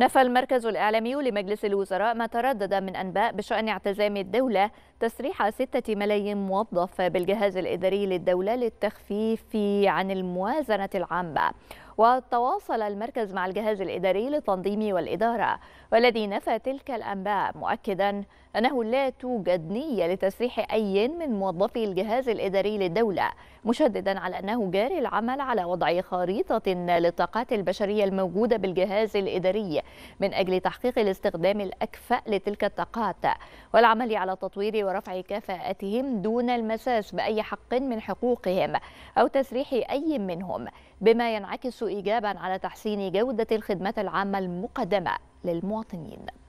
نفى المركز الإعلامي لمجلس الوزراء ما تردد من أنباء بشأن اعتزام الدولة تسريح ستة ملايين موظف بالجهاز الإداري للدولة للتخفيف عن الموازنة العامة وتواصل المركز مع الجهاز الإداري للتنظيم والإدارة والذي نفى تلك الأنباء مؤكدا أنه لا توجد نية لتسريح أي من موظفي الجهاز الإداري للدولة مشددا على أنه جاري العمل على وضع خريطة للطاقات البشرية الموجودة بالجهاز الإداري من أجل تحقيق الاستخدام الأكفأ لتلك الطاقات والعمل على تطوير ورفع كفاءتهم دون المساس بأي حق من حقوقهم أو تسريح أي منهم بما ينعكس إيجابا على تحسين جودة الخدمات العامة المقدمة للمواطنين